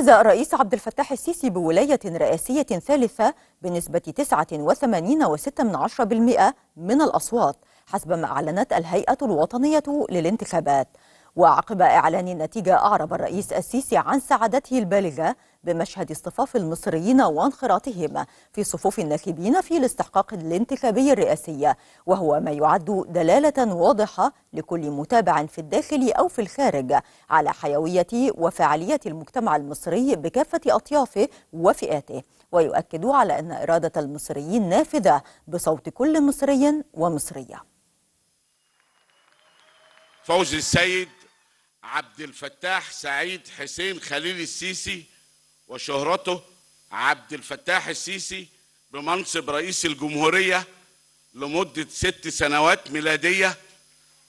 فاز الرئيس عبد الفتاح السيسي بولاية رئاسية ثالثة بنسبة 89.6% من الأصوات حسب ما أعلنت الهيئة الوطنية للانتخابات وعقب إعلان النتيجة أعرب الرئيس السيسي عن سعادته البالغة بمشهد اصطفاف المصريين وانخراطهم في صفوف الناخبين في الاستحقاق الانتخابي الرئاسي وهو ما يعد دلالة واضحة لكل متابع في الداخل أو في الخارج على حيوية وفعالية المجتمع المصري بكافة أطيافه وفئاته ويؤكد على أن إرادة المصريين نافذة بصوت كل مصري ومصرية فوز السيد عبد الفتاح سعيد حسين خليل السيسي وشهرته عبد الفتاح السيسي بمنصب رئيس الجمهورية لمدة ست سنوات ميلادية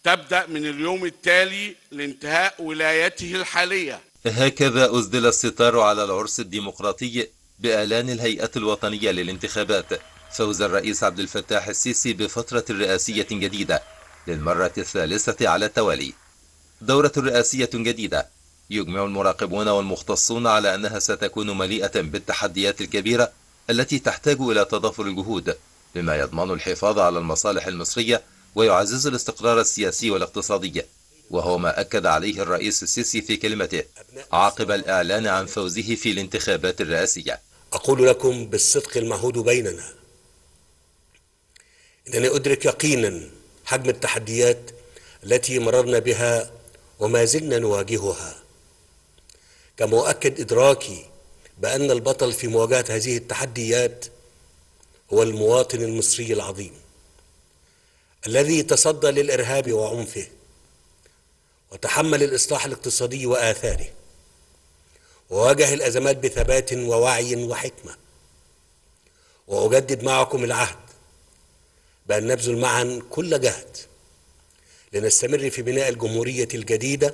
تبدأ من اليوم التالي لانتهاء ولايته الحالية هكذا أسدل الستار على العرس الديمقراطي بإعلان الهيئة الوطنية للانتخابات فوز الرئيس عبد الفتاح السيسي بفترة رئاسية جديدة للمرة الثالثة على التوالي دورة رئاسية جديدة يجمع المراقبون والمختصون على أنها ستكون مليئة بالتحديات الكبيرة التي تحتاج إلى تضافر الجهود بما يضمن الحفاظ على المصالح المصرية ويعزز الاستقرار السياسي والاقتصادي وهو ما أكد عليه الرئيس السيسي في كلمته عقب الإعلان عن فوزه في الانتخابات الرئاسية أقول لكم بالصدق المعهود بيننا أنني أدرك يقينا حجم التحديات التي مررنا بها وما زلنا نواجهها كمؤكد إدراكي بأن البطل في مواجهة هذه التحديات هو المواطن المصري العظيم الذي تصدى للإرهاب وعنفه وتحمل الإصلاح الاقتصادي وآثاره وواجه الأزمات بثبات ووعي وحكمة وأجدد معكم العهد بأن نبذل معا كل جهد لنستمر في بناء الجمهورية الجديدة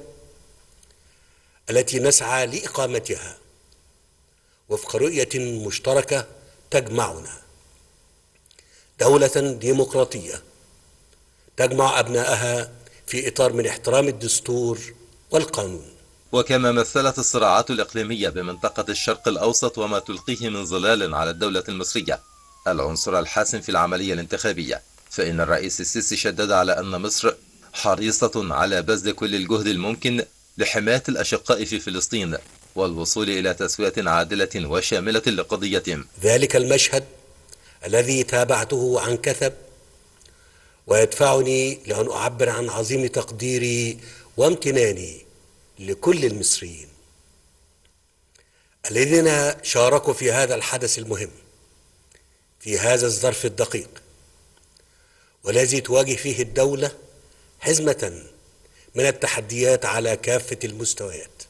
التي نسعى لإقامتها وفق رؤية مشتركة تجمعنا دولة ديمقراطية تجمع أبنائها في إطار من احترام الدستور والقانون وكما مثلت الصراعات الإقليمية بمنطقة الشرق الأوسط وما تلقيه من ظلال على الدولة المصرية العنصر الحاسم في العملية الانتخابية فإن الرئيس السيسي شدد على أن مصر حريصة على بذل كل الجهد الممكن لحماية الأشقاء في فلسطين والوصول إلى تسوية عادلة وشاملة لقضيتهم ذلك المشهد الذي تابعته عن كثب ويدفعني لأن أعبر عن عظيم تقديري وامتناني لكل المصريين الذين شاركوا في هذا الحدث المهم في هذا الظرف الدقيق والذي تواجه فيه الدولة حزمة من التحديات على كافة المستويات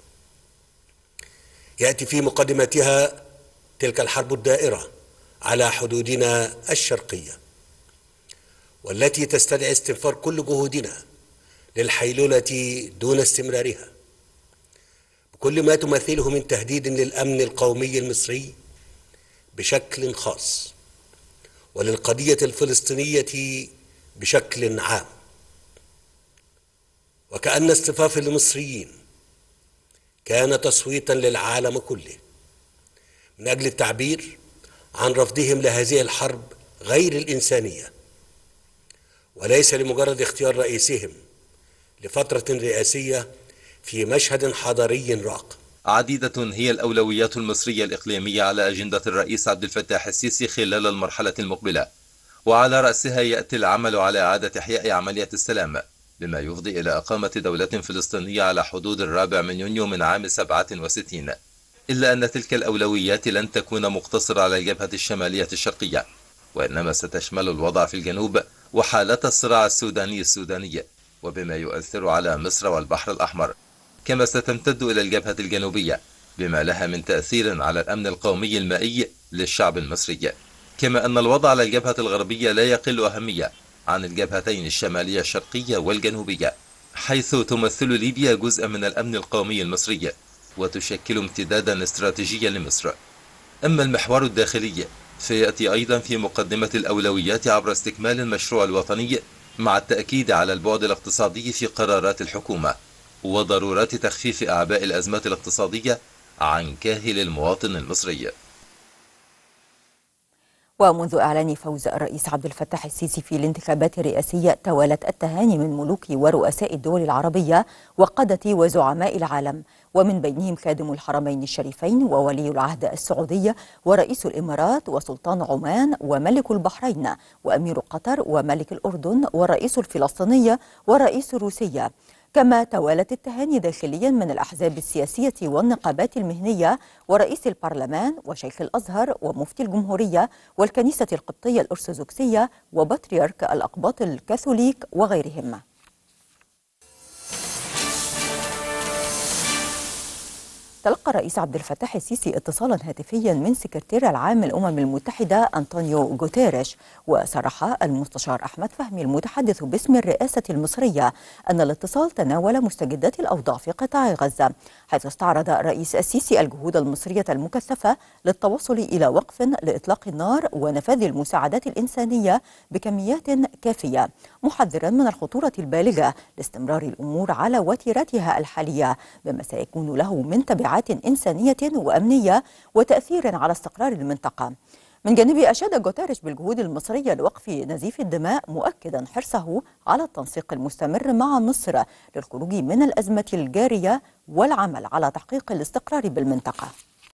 يأتي في مقدمتها تلك الحرب الدائرة على حدودنا الشرقية والتي تستدعي استنفار كل جهودنا للحيلولة دون استمرارها بكل ما تمثله من تهديد للأمن القومي المصري بشكل خاص وللقضية الفلسطينية بشكل عام كأن اصطفاف المصريين كان تصويتا للعالم كله من أجل التعبير عن رفضهم لهذه الحرب غير الإنسانية وليس لمجرد اختيار رئيسهم لفترة رئاسية في مشهد حضاري راق عديدة هي الأولويات المصرية الإقليمية على أجندة الرئيس عبد الفتاح السيسي خلال المرحلة المقبلة وعلى رأسها يأتي العمل على إعادة إحياء عملية السلام لما يفضي إلى إقامة دولة فلسطينية على حدود الرابع من يونيو من عام 67 إلا أن تلك الأولويات لن تكون مقتصرة على الجبهة الشمالية الشرقية وإنما ستشمل الوضع في الجنوب وحالة الصراع السوداني السوداني وبما يؤثر على مصر والبحر الأحمر كما ستمتد إلى الجبهة الجنوبية بما لها من تأثير على الأمن القومي المائي للشعب المصري كما أن الوضع على الجبهة الغربية لا يقل أهمية عن الجبهتين الشمالية الشرقية والجنوبية حيث تمثل ليبيا جزء من الأمن القومي المصري وتشكل امتدادا استراتيجيا لمصر أما المحور الداخلي فيأتي أيضا في مقدمة الأولويات عبر استكمال المشروع الوطني مع التأكيد على البعد الاقتصادي في قرارات الحكومة وضرورات تخفيف أعباء الأزمات الاقتصادية عن كاهل المواطن المصري ومنذ إعلان فوز الرئيس عبد الفتاح السيسي في الانتخابات الرئاسية توالت التهاني من ملوك ورؤساء الدول العربية وقادة وزعماء العالم ومن بينهم خادم الحرمين الشريفين وولي العهد السعودية ورئيس الإمارات وسلطان عمان وملك البحرين وأمير قطر وملك الأردن والرئيس الفلسطينية والرئيس الروسية كما توالت التهاني داخليا من الأحزاب السياسية والنقابات المهنية ورئيس البرلمان وشيخ الأزهر ومفتي الجمهورية والكنيسة القبطية الأرثوذكسية وبطريرك الأقباط الكاثوليك وغيرهم تلقى الرئيس عبد الفتاح السيسي اتصالا هاتفيا من سكرتير العام الأمم المتحدة أنطونيو غوتيريش وصرح المستشار أحمد فهمي المتحدث باسم الرئاسة المصرية أن الاتصال تناول مستجدات الأوضاع في قطاع غزة حيث استعرض الرئيس السيسي الجهود المصرية المكثفة للتوصل إلى وقف لإطلاق النار ونفاذ المساعدات الإنسانية بكميات كافية محذرا من الخطورة البالغة لاستمرار الأمور على وتيرتها الحالية بما سيكون له من تبعات تبعات إنسانية وأمنية وتأثير على استقرار المنطقة من جانبه أشاد جوتارش بالجهود المصرية لوقف نزيف الدماء مؤكدا حرصه على التنسيق المستمر مع مصر للخروج من الأزمة الجارية والعمل على تحقيق الاستقرار بالمنطقة